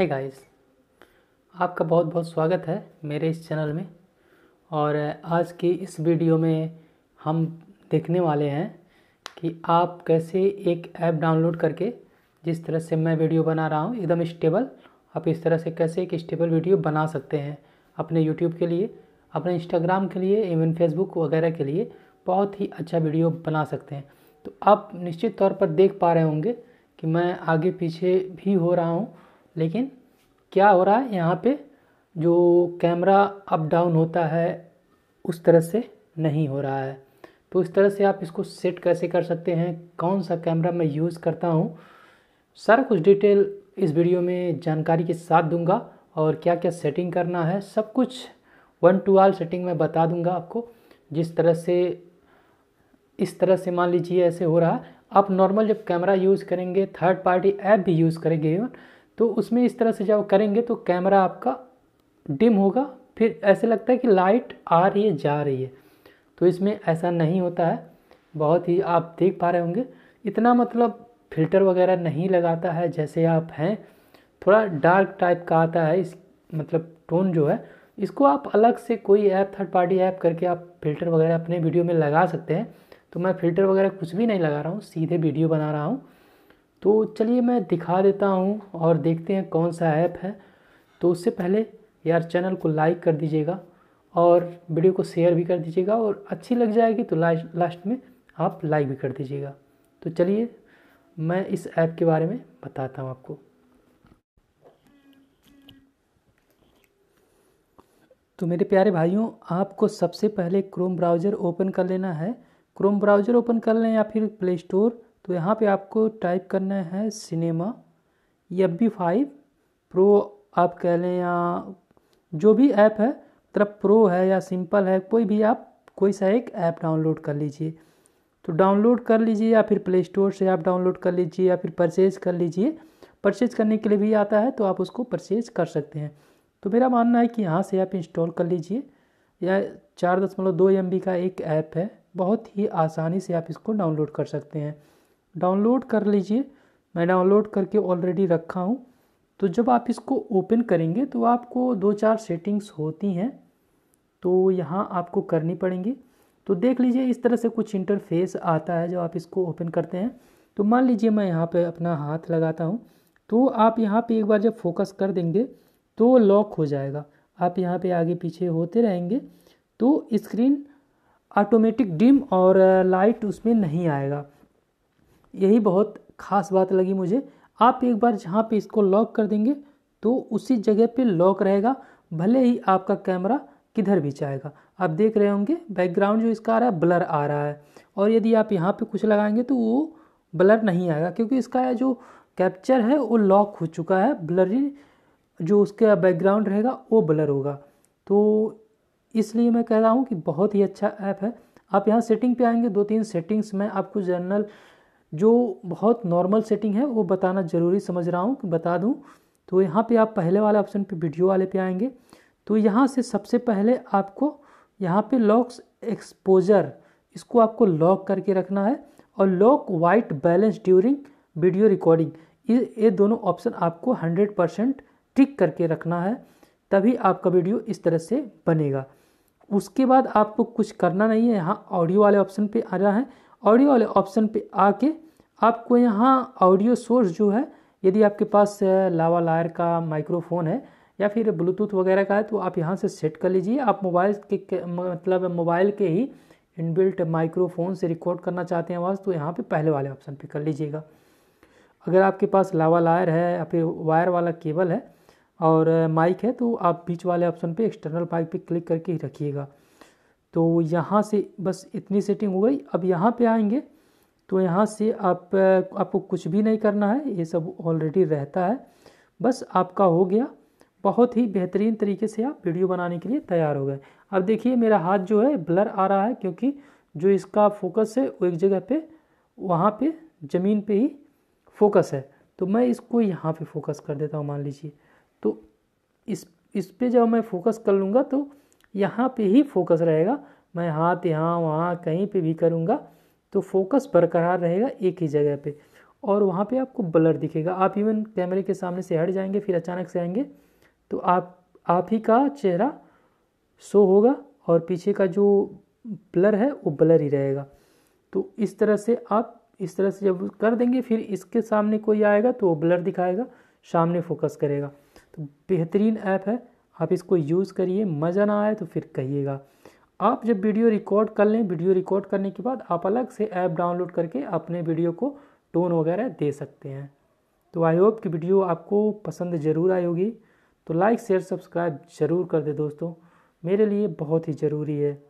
है hey guys आपका बहुत बहुत स्वागत है मेरे इस चैनल में और आज की इस वीडियो में हम देखने वाले हैं कि आप कैसे एक ऐप डाउनलोड करके जिस तरह से मैं वीडियो बना रहा हूँ एकदम स्टेबल आप इस तरह से कैसे एक स्टेबल वीडियो बना सकते हैं अपने यूट्यूब के लिए अपने इंस्टाग्राम के लिए इवन फेसबुक वगैरह के लिए बहुत ही अच्छा वीडियो बना सकते हैं तो आप निश्चित तौर पर देख पा रहे होंगे कि मैं आगे पीछे भी हो रहा हूँ लेकिन क्या हो रहा है यहाँ पे जो कैमरा अप डाउन होता है उस तरह से नहीं हो रहा है तो इस तरह से आप इसको सेट कैसे कर सकते हैं कौन सा कैमरा मैं यूज़ करता हूँ सारा कुछ डिटेल इस वीडियो में जानकारी के साथ दूंगा और क्या क्या सेटिंग करना है सब कुछ वन टू ऑल सेटिंग में बता दूंगा आपको जिस तरह से इस तरह से मान लीजिए ऐसे हो रहा है आप नॉर्मल जब कैमरा यूज़ करेंगे थर्ड पार्टी ऐप भी यूज़ करेंगे तो उसमें इस तरह से जब करेंगे तो कैमरा आपका डिम होगा फिर ऐसे लगता है कि लाइट आ रही है जा रही है तो इसमें ऐसा नहीं होता है बहुत ही आप देख पा रहे होंगे इतना मतलब फिल्टर वगैरह नहीं लगाता है जैसे आप हैं थोड़ा डार्क टाइप का आता है इस मतलब टोन जो है इसको आप अलग से कोई ऐप थर्ड पार्टी ऐप करके आप फिल्टर वगैरह अपने वीडियो में लगा सकते हैं तो मैं फिल्टर वगैरह कुछ भी नहीं लगा रहा हूँ सीधे वीडियो बना रहा हूँ तो चलिए मैं दिखा देता हूँ और देखते हैं कौन सा ऐप है तो उससे पहले यार चैनल को लाइक कर दीजिएगा और वीडियो को शेयर भी कर दीजिएगा और अच्छी लग जाएगी तो लास्ट में आप लाइक भी कर दीजिएगा तो चलिए मैं इस ऐप के बारे में बताता हूँ आपको तो मेरे प्यारे भाइयों आपको सबसे पहले क्रोम ब्राउज़र ओपन कर लेना है क्रोम ब्राउज़र ओपन कर लें या फिर प्ले स्टोर तो यहाँ पे आपको टाइप करना है सिनेमा या बी फाइव प्रो आप कह लें या जो भी ऐप है तरफ मतलब प्रो है या सिंपल है कोई भी आप कोई सा एक ऐप डाउनलोड कर लीजिए तो डाउनलोड कर लीजिए या फिर प्ले स्टोर से आप डाउनलोड कर लीजिए या फिर परचेज कर लीजिए परचेज करने के लिए भी आता है तो आप उसको परचेज कर सकते हैं तो मेरा मानना है कि यहाँ से आप इंस्टॉल कर लीजिए या चार दशमलव दो एम का एक ऐप है बहुत ही आसानी से आप इसको डाउनलोड कर सकते हैं डाउनलोड कर लीजिए मैं डाउनलोड करके ऑलरेडी रखा हूँ तो जब आप इसको ओपन करेंगे तो आपको दो चार सेटिंग्स होती हैं तो यहाँ आपको करनी पड़ेंगी तो देख लीजिए इस तरह से कुछ इंटरफेस आता है जब आप इसको ओपन करते हैं तो मान लीजिए मैं यहाँ पे अपना हाथ लगाता हूँ तो आप यहाँ पे एक बार जब फोकस कर देंगे तो लॉक हो जाएगा आप यहाँ पे आगे पीछे होते रहेंगे तो स्क्रीन ऑटोमेटिक डिम और लाइट उसमें नहीं आएगा यही बहुत खास बात लगी मुझे आप एक बार जहाँ पे इसको लॉक कर देंगे तो उसी जगह पे लॉक रहेगा भले ही आपका कैमरा किधर भी जाएगा आप देख रहे होंगे बैकग्राउंड जो इसका आ रहा है ब्लर आ रहा है और यदि आप यहाँ पे कुछ लगाएंगे तो वो ब्लर नहीं आएगा क्योंकि इसका जो कैप्चर है वो लॉक हो चुका है ब्लरी जो उसका बैकग्राउंड रहेगा वो ब्लर होगा तो इसलिए मैं कह रहा हूँ कि बहुत ही अच्छा ऐप है आप यहाँ सेटिंग पे आएंगे दो तीन सेटिंग्स में आपको जनरल जो बहुत नॉर्मल सेटिंग है वो बताना ज़रूरी समझ रहा हूँ कि बता दूँ तो यहाँ पे आप पहले वाले ऑप्शन पे वीडियो वाले पे आएंगे तो यहाँ से सबसे पहले आपको यहाँ पे लॉक्स एक्सपोजर इसको आपको लॉक करके रखना है और lock white balance during video recording ये ये दोनों ऑप्शन आपको 100 परसेंट टिक करके रखना है तभी आपका वीडियो इस तरह से बनेगा उसके बाद आपको कुछ करना नहीं है यहाँ ऑडियो वाले ऑप्शन पे आ रहा है ऑडियो वाले ऑप्शन पे आके आपको यहाँ ऑडियो सोर्स जो है यदि आपके पास लावा लायर का माइक्रोफोन है या फिर ब्लूटूथ वगैरह का है तो आप यहाँ से सेट कर लीजिए आप मोबाइल के मतलब मोबाइल के ही इनबिल्ट माइक्रोफोन से रिकॉर्ड करना चाहते हैं आवाज़ तो यहाँ पे पहले वाले ऑप्शन पे कर लीजिएगा अगर आपके पास लावा लायर है या फिर वायर वाला केबल है और माइक है तो आप बीच वाले ऑप्शन पे एक्सटर्नल माइक पे क्लिक करके ही रखिएगा तो यहाँ से बस इतनी सेटिंग हो गई अब यहाँ पे आएंगे तो यहाँ से आप आपको कुछ भी नहीं करना है ये सब ऑलरेडी रहता है बस आपका हो गया बहुत ही बेहतरीन तरीके से आप वीडियो बनाने के लिए तैयार हो गए अब देखिए मेरा हाथ जो है ब्लर आ रहा है क्योंकि जो इसका फोकस है वो एक जगह पे वहाँ पे ज़मीन पे ही फोकस है तो मैं इसको यहाँ पे फोकस कर देता हूँ मान लीजिए तो इस इस पर जब मैं फोकस कर लूँगा तो यहाँ पे ही फोकस रहेगा मैं हाथ यहाँ वहाँ कहीं पे भी करूँगा तो फोकस बरकरार रहेगा एक ही जगह पे और वहाँ पे आपको ब्लर दिखेगा आप इवन कैमरे के सामने से हट जाएंगे फिर अचानक से आएंगे तो आप आप ही का चेहरा शो होगा और पीछे का जो ब्लर है वो ब्लर ही रहेगा तो इस तरह से आप इस तरह से जब कर देंगे फिर इसके सामने कोई आएगा तो वो ब्लर दिखाएगा सामने फोकस करेगा तो बेहतरीन ऐप है आप इसको यूज़ करिए मज़ा ना आए तो फिर कहिएगा आप जब वीडियो रिकॉर्ड कर लें वीडियो रिकॉर्ड करने के बाद आप अलग से ऐप डाउनलोड करके अपने वीडियो को टोन वगैरह दे सकते हैं तो आई होप कि वीडियो आपको पसंद ज़रूर आई होगी तो लाइक शेयर सब्सक्राइब ज़रूर कर दे दोस्तों मेरे लिए बहुत ही ज़रूरी है